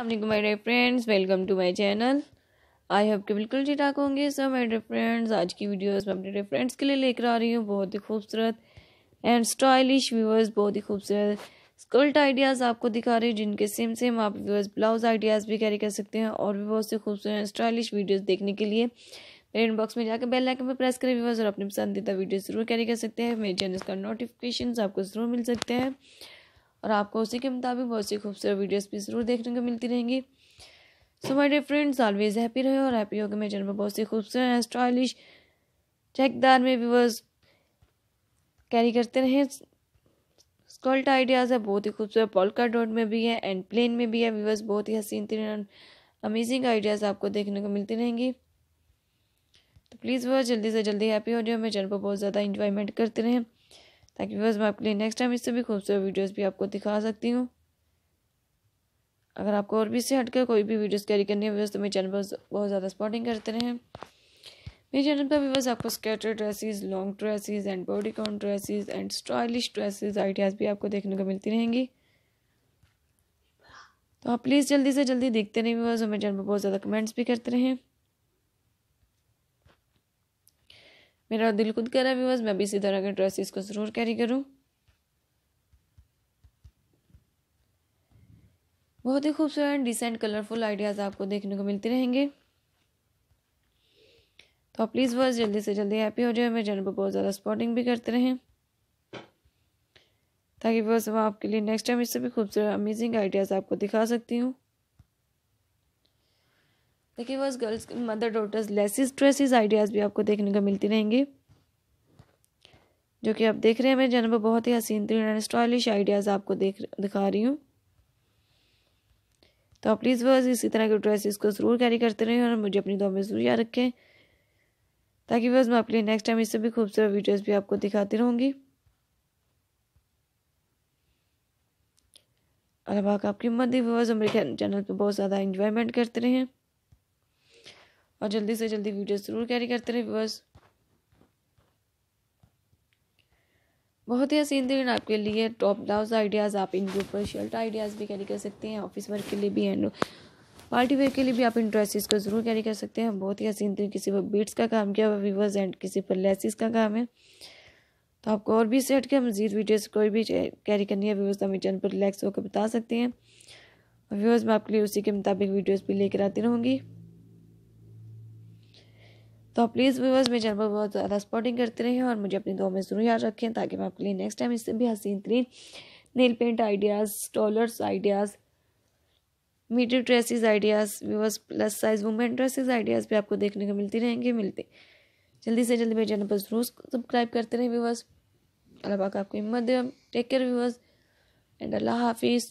Allah my dear friends welcome to my channel I hope के बिल्कुल ठीक ठाक होंगे सर माय डे फ्रेंड्स आज की वीडियोस मैं अपने फ्रेंड्स के लिए लेकर आ रही हूँ बहुत ही खूबसूरत एंड स्टाइलिश व्यूअर्स बहुत ही खूबसूरत स्कर्ट आइडियाज़ आपको दिखा रही हूँ जिनके सेम सेम आप व्यूअर्स ब्लाउज आइडियाज़ भी कैरी कर सकते हैं और भी बहुत से खूबसूरत स्टाइलिश वीडियोज़ देखने के लिए मेरे इनबॉक्स में जाकर बेल आइकन पर प्रेस करें व्यूअर्स और अपनी पसंदीदा वीडियो ज़रूर कैरी कर सकते हैं मेरे चैनल का नोटिफिकेशन आपको ज़रूर मिल सकते हैं और आपको उसी के मुताबिक बहुत सी खूबसूरत वीडियोस भी ज़रूर देखने को मिलती रहेंगी so my dear friends always happy रहे और हैप्पी होकर मेरे चैनल पर बहुत सी खूबसूरत स्टाइलिश चेकदार में व्यूवर्स कैरी करते रहें स्कर्ट आइडियाज़ है बहुत ही खूबसूरत पॉलका डॉट में भी है एंड प्लेन में भी है व्यूवर्स बहुत ही हसीन तरीन अमेजिंग आइडियाज़ आपको देखने को मिलती रहेंगी तो प्लीज़ वो जल्दी से जल्दी हैप्पी हो जाओ मेरे चैनल पर बहुत ज़्यादा इंजॉयमेंट करते रहें ताकि बस मैं आपके लिए नेक्स्ट टाइम इससे भी खूबसूरत वीडियोस भी आपको दिखा सकती हूँ अगर आपको और भी इससे हटकर कोई भी वीडियोस कैरी करनी है तो मेरे चैनल पर बहुत ज़्यादा स्पॉटिंग करते रहें मेरे चैनल पर भी बस आपको skater dresses long dresses and bodycon dresses and stylish dresses ideas भी आपको देखने को मिलती रहेंगी तो आप प्लीज़ जल्दी से जल्दी देखते रहें बस मेरे चैनल पर बहुत ज़्यादा कमेंट्स भी करते रहें मेरा दिल खुद कर रहा है व्यूवर्स मैं भी इसी तरह के ड्रेसेस को ज़रूर कैरी करूँ बहुत ही खूबसूरत डिसेंट कलरफुल आइडियाज़ आपको देखने को मिलते रहेंगे तो प्लीज़ वर्स जल्दी से जल्दी हैप्पी हो जाए मेरे चैनल पर बहुत ज़्यादा स्पॉटिंग भी करते रहें ताकि बस मैं आपके लिए नेक्स्ट टाइम इससे भी खूबसूरत अमेजिंग आइडियाज़ आपको दिखा सकती हूँ देखिए वर्स girls mother daughters laces dresses ideas भी आपको देखने को मिलती रहेंगी जो कि आप देख रहे हैं मेरे जन्म पर बहुत ही हसीन तरीन एंड स्टाइलिश आइडियाज़ आपको देख दिखा रही हूँ तो आप प्लीज़ बस इसी तरह के ड्रेसिस को ज़रूर कैरी करते रहें और मुझे अपनी दो में ज़रूर याद रखें ताकि बस मैं अपने नेक्स्ट टाइम इससे भी खूबसूरत वीडियोज भी आपको दिखाती रहूँगी अलबाक आपकी मदद भी बस मेरे चैनल पर बहुत ज़्यादा इंजॉयमेंट करते रहें और जल्दी से जल्दी वीडियो ज़रूर कैरी करते रहे व्यूअर्स बहुत ही हसीन दिन आपके लिए टॉप ब्लाउज आइडियाज़ आप इन ऊपर पर शर्ट आइडियाज़ भी कैरी कर सकते हैं ऑफिस वर्क के लिए भी एंड पार्टी वेयर के लिए भी आप इन ड्रेसेस को ज़रूर कैरी कर सकते हैं बहुत ही हसीन दिन किसी पर बीट्स का काम किया हुआ वीवर्स एंड किसी पर लेसिस का काम है तो आपको और भी सेट के मजीद वीडियोस कोई भी कैरी करनी है व्यूवर्स तो हमें चैनल पर रिलैक्स होकर बता सकते हैं व्यूवर्स मैं आपके लिए उसी के मुताबिक वीडियोज़ भी लेकर आती रहूँगी तो प्लीज़ व्यूवर्स मेरे चैनल पर बहुत ज़्यादा सपोर्टिंग करते रहें और मुझे अपनी दुआ में ज़रूर याद रखें ताकि मैं आपके लिए नेक्स्ट टाइम इससे भी हसीन तरीन नील पेंट आइडियाज़ टॉलर्स आइडियाज़ मीटर dresses ideas viewers plus size women dresses ideas भी आपको देखने को मिलती रहेंगे मिलते जल्दी से जल्दी मेरे चैनल पर ज़रूर सब्सक्राइब करते रहें व्यूवर्स अल्लाह पाक आपको हिम्मत दे टेक केयर व्यूवर्स एंड अल्लाह हाफिज़